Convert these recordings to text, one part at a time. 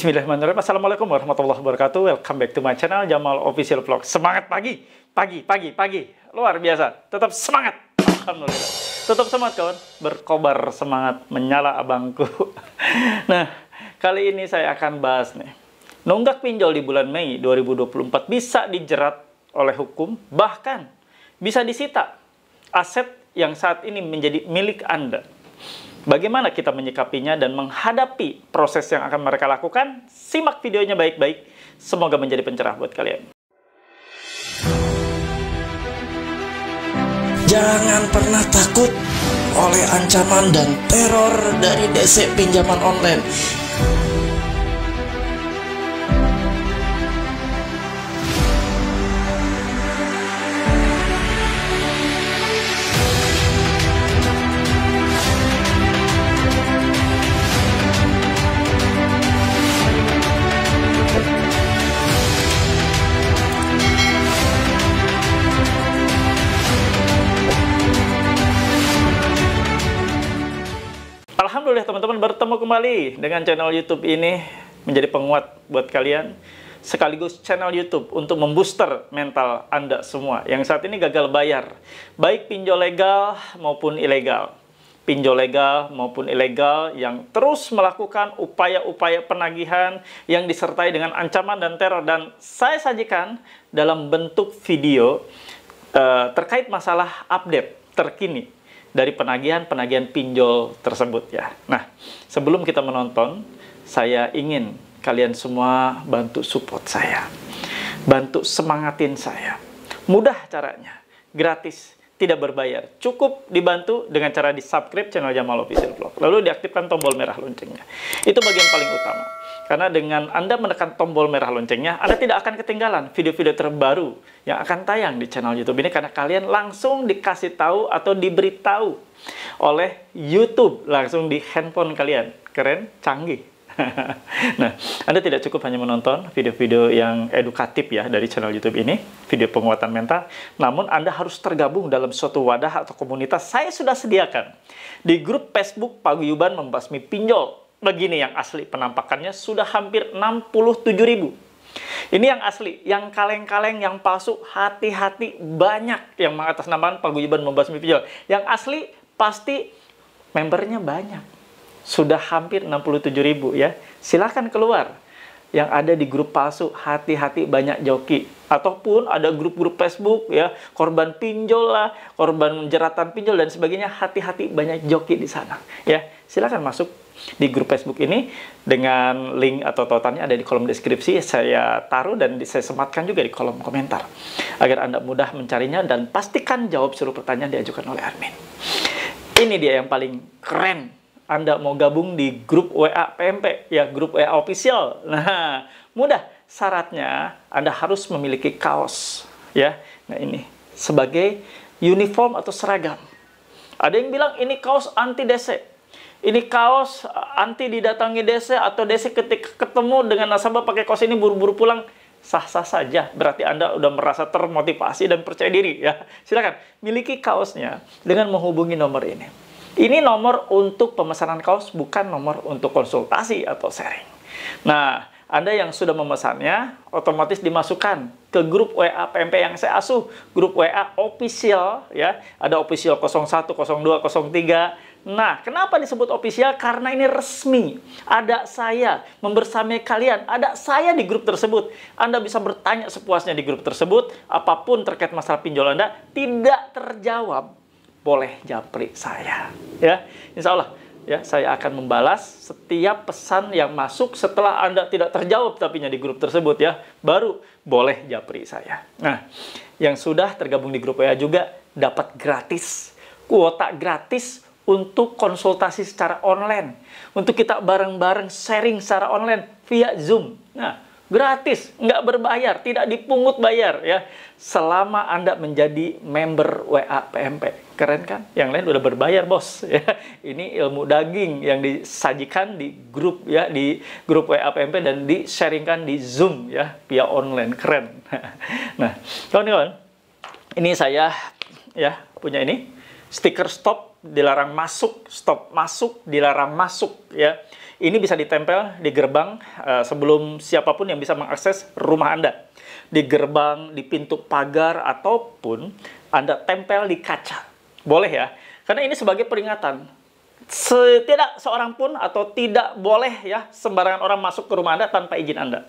Bismillahirrahmanirrahim. Assalamualaikum warahmatullahi wabarakatuh. Welcome back to my channel Jamal Official Vlog. Semangat pagi, pagi, pagi, pagi. Luar biasa. Tetap semangat. Alhamdulillah. Tetap semangat kawan. Berkobar semangat menyala abangku. nah, kali ini saya akan bahas nih. Nunggak pinjol di bulan Mei 2024 bisa dijerat oleh hukum, bahkan bisa disita aset yang saat ini menjadi milik Anda. Bagaimana kita menyikapinya dan menghadapi proses yang akan mereka lakukan? Simak videonya baik-baik. Semoga menjadi pencerah buat kalian. Jangan pernah takut oleh ancaman dan teror dari DC pinjaman online. kembali dengan channel YouTube ini menjadi penguat buat kalian sekaligus channel YouTube untuk membooster mental Anda semua yang saat ini gagal bayar baik pinjol legal maupun ilegal pinjol legal maupun ilegal yang terus melakukan upaya-upaya penagihan yang disertai dengan ancaman dan teror dan saya sajikan dalam bentuk video uh, terkait masalah update terkini dari penagihan-penagihan pinjol tersebut ya. Nah, sebelum kita menonton, saya ingin kalian semua bantu support saya. Bantu semangatin saya. Mudah caranya, gratis, tidak berbayar. Cukup dibantu dengan cara di-subscribe channel Jamal Official Vlog. Lalu diaktifkan tombol merah loncengnya. Itu bagian paling utama. Karena dengan Anda menekan tombol merah loncengnya, Anda tidak akan ketinggalan video-video terbaru yang akan tayang di channel YouTube ini karena kalian langsung dikasih tahu atau diberitahu oleh YouTube langsung di handphone kalian. Keren, canggih. nah, Anda tidak cukup hanya menonton video-video yang edukatif ya dari channel YouTube ini, video penguatan mental, namun Anda harus tergabung dalam suatu wadah atau komunitas saya sudah sediakan. Di grup Facebook Paguyuban Membasmi Pinjol begini yang asli penampakannya sudah hampir 67 ribu. Ini yang asli, yang kaleng-kaleng, yang palsu, hati-hati banyak yang mengatasnamakan paguyuban membasmi pinjol. Yang asli pasti membernya banyak. Sudah hampir 67 ribu ya. Silahkan keluar. Yang ada di grup palsu, hati-hati banyak joki. Ataupun ada grup-grup Facebook ya, korban pinjol lah, korban jeratan pinjol dan sebagainya. Hati-hati banyak joki di sana ya. Silahkan masuk di grup Facebook ini dengan link atau tautannya ada di kolom deskripsi saya taruh dan saya sematkan juga di kolom komentar agar Anda mudah mencarinya dan pastikan jawab seluruh pertanyaan diajukan oleh admin. Ini dia yang paling keren anda mau gabung di grup WA PMP, ya grup WA official. Nah, mudah. Syaratnya Anda harus memiliki kaos, ya. Nah, ini sebagai uniform atau seragam. Ada yang bilang ini kaos anti DC ini kaos anti didatangi DC atau DC ketika ketemu dengan nasabah pakai kaos ini buru-buru pulang sah-sah saja berarti Anda udah merasa termotivasi dan percaya diri ya silakan miliki kaosnya dengan menghubungi nomor ini ini nomor untuk pemesanan kaos bukan nomor untuk konsultasi atau sharing nah anda yang sudah memesannya otomatis dimasukkan ke grup WA PMP yang saya asuh, grup WA official ya. Ada official 01, 02, 03, Nah, kenapa disebut official? Karena ini resmi. Ada saya membersamai kalian. Ada saya di grup tersebut. Anda bisa bertanya sepuasnya di grup tersebut. Apapun terkait masalah pinjol Anda, tidak terjawab. Boleh japri saya. Ya, insya Allah. Ya, saya akan membalas setiap pesan yang masuk setelah Anda tidak terjawab tapinya di grup tersebut ya. Baru boleh japri saya. Nah, yang sudah tergabung di grup WA juga dapat gratis kuota gratis untuk konsultasi secara online, untuk kita bareng-bareng sharing secara online via Zoom. Nah, gratis, nggak berbayar, tidak dipungut bayar ya, selama Anda menjadi member WA PMP. Keren kan? Yang lain udah berbayar, Bos. Ya, ini ilmu daging yang disajikan di grup ya, di grup WA PMP dan di-sharingkan di Zoom ya, via online. Keren. Nah, kawan-kawan, ini saya ya punya ini stiker stop dilarang masuk, stop masuk dilarang masuk ya. Ini bisa ditempel di gerbang uh, sebelum siapapun yang bisa mengakses rumah Anda. Di gerbang, di pintu pagar ataupun Anda tempel di kaca. Boleh ya. Karena ini sebagai peringatan tidak seorang pun atau tidak boleh ya sembarangan orang masuk ke rumah Anda tanpa izin Anda.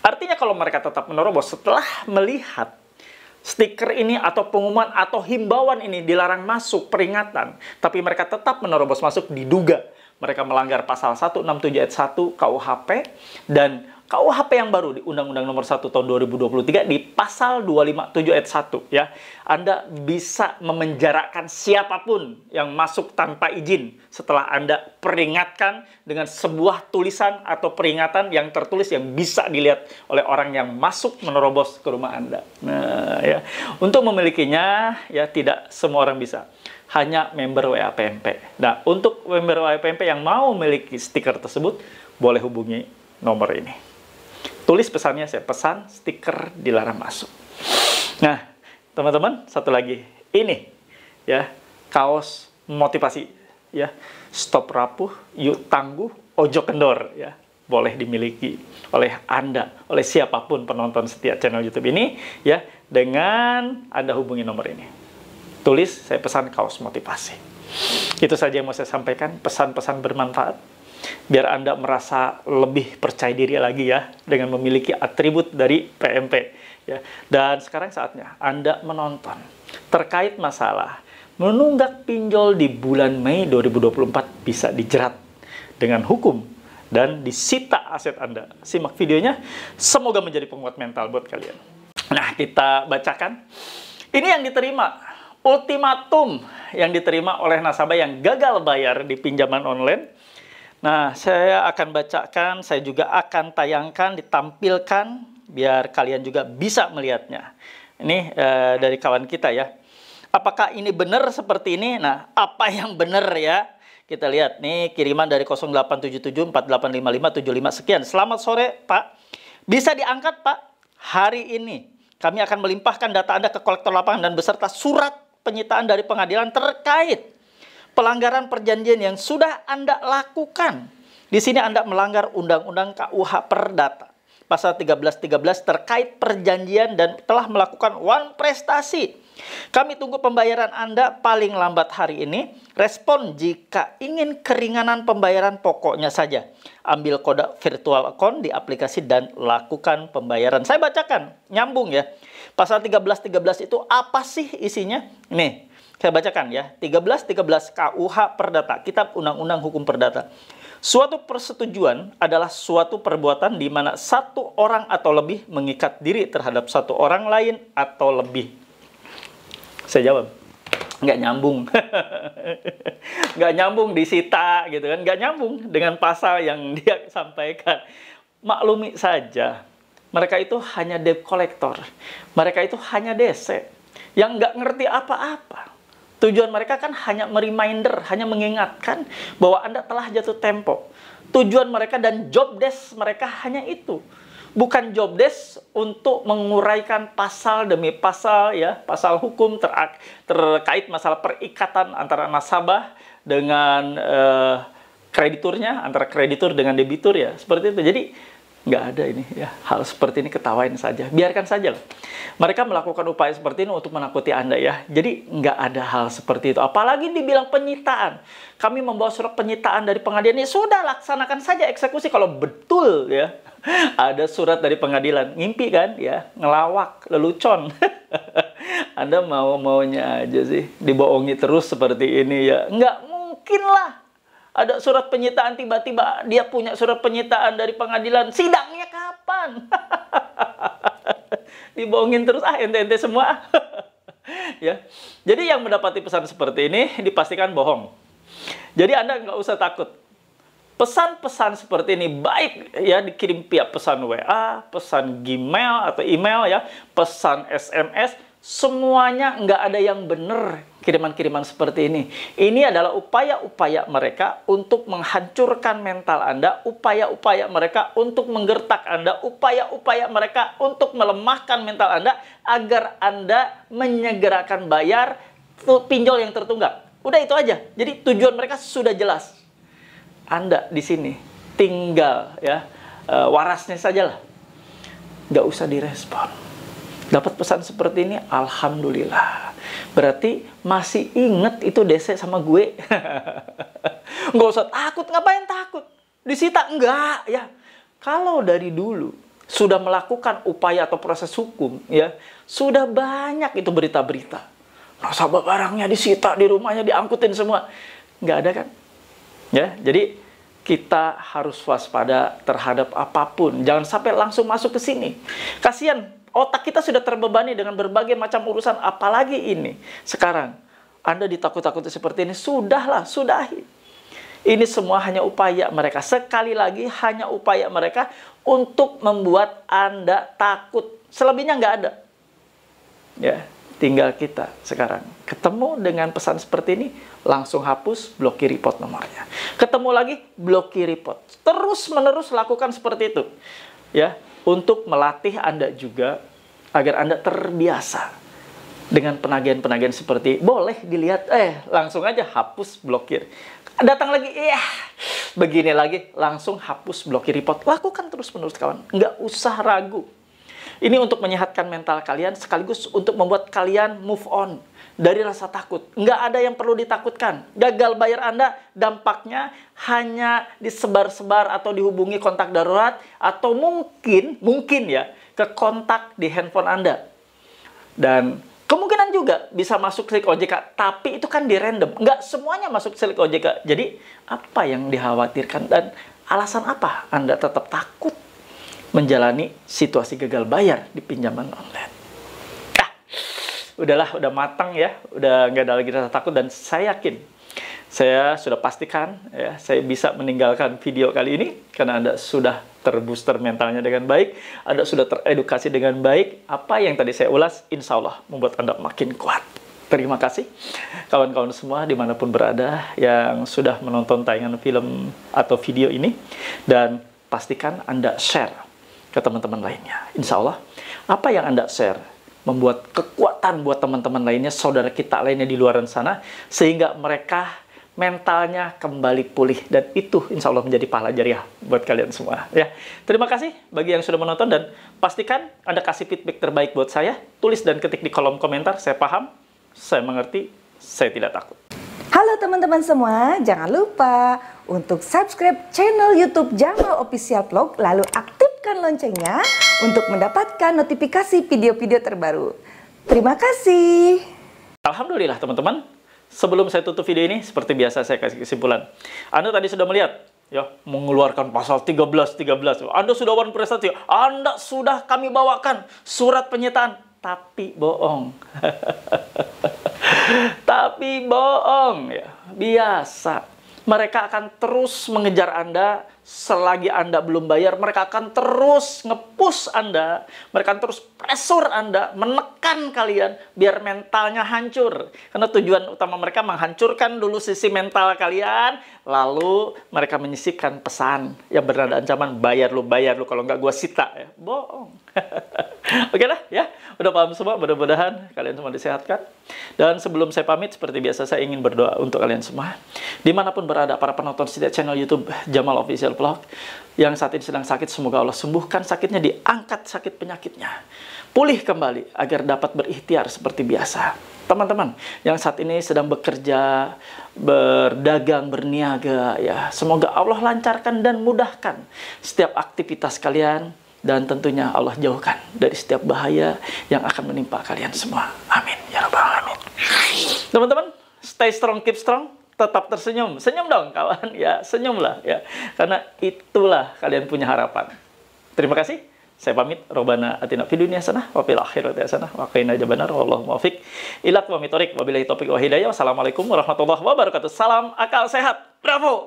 Artinya kalau mereka tetap menerobos setelah melihat stiker ini atau pengumuman atau himbauan ini dilarang masuk peringatan, tapi mereka tetap menerobos masuk diduga mereka melanggar pasal 167 ayat 1 KUHP dan KUHP yang baru di Undang-Undang Nomor 1 Tahun 2023 di pasal 257 ayat 1 ya. Anda bisa memenjarakan siapapun yang masuk tanpa izin setelah Anda peringatkan dengan sebuah tulisan atau peringatan yang tertulis yang bisa dilihat oleh orang yang masuk menerobos ke rumah Anda. Nah, ya. Untuk memilikinya ya tidak semua orang bisa hanya member WAPMP. Nah, untuk member WAPMP yang mau memiliki stiker tersebut, boleh hubungi nomor ini tulis pesannya saya pesan stiker dilarang masuk. Nah, teman-teman, satu lagi. Ini ya, kaos motivasi ya. Stop rapuh, yuk tangguh, ojo kendor ya. Boleh dimiliki oleh Anda, oleh siapapun penonton setiap channel YouTube ini ya dengan Anda hubungi nomor ini. Tulis saya pesan kaos motivasi. Itu saja yang mau saya sampaikan, pesan-pesan bermanfaat biar Anda merasa lebih percaya diri lagi ya dengan memiliki atribut dari PMP ya. Dan sekarang saatnya Anda menonton terkait masalah menunggak pinjol di bulan Mei 2024 bisa dijerat dengan hukum dan disita aset Anda. Simak videonya, semoga menjadi penguat mental buat kalian. Nah, kita bacakan. Ini yang diterima ultimatum yang diterima oleh nasabah yang gagal bayar di pinjaman online Nah, saya akan bacakan, saya juga akan tayangkan, ditampilkan, biar kalian juga bisa melihatnya. Ini uh, dari kawan kita ya. Apakah ini benar seperti ini? Nah, apa yang benar ya? Kita lihat nih kiriman dari 0877485575 sekian. Selamat sore Pak. Bisa diangkat Pak hari ini. Kami akan melimpahkan data Anda ke kolektor lapangan dan beserta surat penyitaan dari pengadilan terkait pelanggaran perjanjian yang sudah Anda lakukan. Di sini Anda melanggar Undang-Undang KUH Perdata. Pasal 1313 -13 terkait perjanjian dan telah melakukan one prestasi. Kami tunggu pembayaran Anda paling lambat hari ini. Respon jika ingin keringanan pembayaran pokoknya saja. Ambil kode virtual account di aplikasi dan lakukan pembayaran. Saya bacakan, nyambung ya. Pasal 1313 -13 itu apa sih isinya? Nih, saya bacakan ya, 13-13 KUH Perdata, Kitab Undang-Undang Hukum Perdata. Suatu persetujuan adalah suatu perbuatan di mana satu orang atau lebih mengikat diri terhadap satu orang lain atau lebih. Saya jawab, nggak nyambung. nggak nyambung disita gitu kan, nggak nyambung dengan pasal yang dia sampaikan. Maklumi saja, mereka itu hanya debt collector. Mereka itu hanya desek yang nggak ngerti apa-apa. Tujuan mereka kan hanya mereminder, hanya mengingatkan bahwa Anda telah jatuh tempo. Tujuan mereka dan job desk mereka hanya itu. Bukan job desk untuk menguraikan pasal demi pasal ya, pasal hukum ter terkait masalah perikatan antara nasabah dengan uh, krediturnya, antara kreditur dengan debitur ya, seperti itu. Jadi nggak ada ini ya hal seperti ini ketawain saja biarkan saja loh mereka melakukan upaya seperti ini untuk menakuti anda ya jadi nggak ada hal seperti itu apalagi dibilang penyitaan kami membawa surat penyitaan dari pengadilan ya sudah laksanakan saja eksekusi kalau betul ya ada surat dari pengadilan ngimpi kan ya ngelawak lelucon anda mau maunya aja sih dibohongi terus seperti ini ya nggak mungkin lah ada surat penyitaan tiba-tiba dia punya surat penyitaan dari pengadilan sidangnya kapan dibohongin terus ah ente ente semua ya jadi yang mendapati pesan seperti ini dipastikan bohong jadi anda nggak usah takut pesan-pesan seperti ini baik ya dikirim via pesan WA pesan Gmail atau email ya pesan SMS semuanya nggak ada yang benar kiriman-kiriman seperti ini. Ini adalah upaya-upaya mereka untuk menghancurkan mental Anda, upaya-upaya mereka untuk menggertak Anda, upaya-upaya mereka untuk melemahkan mental Anda agar Anda menyegerakan bayar pinjol yang tertunggak. Udah itu aja. Jadi tujuan mereka sudah jelas. Anda di sini tinggal ya eh, warasnya sajalah. Gak usah direspon. Dapat pesan seperti ini, Alhamdulillah. Berarti masih inget itu desa sama gue. nggak usah takut, ngapain takut? Disita? Enggak, ya. Kalau dari dulu sudah melakukan upaya atau proses hukum, ya sudah banyak itu berita-berita. Nasabah barangnya disita, di rumahnya diangkutin semua. Enggak ada kan? Ya, jadi kita harus waspada terhadap apapun. Jangan sampai langsung masuk ke sini. Kasihan otak kita sudah terbebani dengan berbagai macam urusan, apalagi ini sekarang. Anda ditakut-takuti seperti ini, sudahlah, sudahi. Ini semua hanya upaya mereka. Sekali lagi, hanya upaya mereka untuk membuat Anda takut. Selebihnya nggak ada. Ya, tinggal kita sekarang. Ketemu dengan pesan seperti ini, langsung hapus, blokir report nomornya. Ketemu lagi, blokir report. Terus-menerus lakukan seperti itu. Ya, untuk melatih Anda juga agar Anda terbiasa dengan penagihan-penagihan seperti boleh dilihat eh langsung aja hapus blokir datang lagi iya begini lagi langsung hapus blokir report lakukan terus menerus kawan nggak usah ragu ini untuk menyehatkan mental kalian sekaligus untuk membuat kalian move on dari rasa takut. Nggak ada yang perlu ditakutkan. Gagal bayar Anda dampaknya hanya disebar-sebar atau dihubungi kontak darurat atau mungkin, mungkin ya, ke kontak di handphone Anda. Dan kemungkinan juga bisa masuk klik OJK, tapi itu kan di random. Nggak semuanya masuk klik OJK. Jadi apa yang dikhawatirkan dan alasan apa Anda tetap takut menjalani situasi gagal bayar di pinjaman online. Nah, udahlah, udah matang ya, udah nggak ada lagi rasa takut dan saya yakin saya sudah pastikan ya saya bisa meninggalkan video kali ini karena anda sudah terbooster mentalnya dengan baik, anda sudah teredukasi dengan baik. Apa yang tadi saya ulas, insya Allah membuat anda makin kuat. Terima kasih kawan-kawan semua dimanapun berada yang sudah menonton tayangan film atau video ini dan pastikan Anda share ke teman-teman lainnya. Insya Allah, apa yang Anda share membuat kekuatan buat teman-teman lainnya, saudara kita lainnya di luar sana, sehingga mereka mentalnya kembali pulih. Dan itu insya Allah menjadi pahala jariah buat kalian semua. Ya, Terima kasih bagi yang sudah menonton dan pastikan Anda kasih feedback terbaik buat saya. Tulis dan ketik di kolom komentar, saya paham, saya mengerti, saya tidak takut. Halo teman-teman semua, jangan lupa untuk subscribe channel YouTube Jamal Official Vlog lalu aktif aktifkan loncengnya untuk mendapatkan notifikasi video-video terbaru. Terima kasih. Alhamdulillah teman-teman. Sebelum saya tutup video ini, seperti biasa saya kasih kesimpulan. Anda tadi sudah melihat ya mengeluarkan pasal 13 13. Anda sudah one prestasi, Anda sudah kami bawakan surat penyitaan tapi bohong. tapi bohong ya. Biasa mereka akan terus mengejar Anda selagi Anda belum bayar. Mereka akan terus ngepus Anda, mereka akan terus pressure Anda, menekan kalian biar mentalnya hancur. Karena tujuan utama mereka menghancurkan dulu sisi mental kalian, lalu mereka menyisikan pesan yang bernada ancaman bayar lu, bayar lu kalau nggak gua sita ya. Bohong. Oke okay lah ya udah paham semua mudah-mudahan kalian semua disehatkan dan sebelum saya pamit seperti biasa saya ingin berdoa untuk kalian semua dimanapun berada para penonton setiap channel YouTube Jamal Official Vlog yang saat ini sedang sakit semoga Allah sembuhkan sakitnya diangkat sakit penyakitnya pulih kembali agar dapat berikhtiar seperti biasa teman-teman yang saat ini sedang bekerja, berdagang, berniaga ya. Semoga Allah lancarkan dan mudahkan setiap aktivitas kalian dan tentunya Allah jauhkan dari setiap bahaya yang akan menimpa kalian semua. Amin. Ya Rabbal Alamin. Teman-teman, stay strong, keep strong, tetap tersenyum. Senyum dong kawan, ya senyumlah ya. Karena itulah kalian punya harapan. Terima kasih. Saya pamit. Robana atina fid dunia sana, wa fil akhirati sana, wa qina jabanar. Wallahu muwaffiq Ilak wa mitorik. Wabilahi topik wa hidayah. Wassalamualaikum warahmatullahi wabarakatuh. Salam akal sehat. Bravo.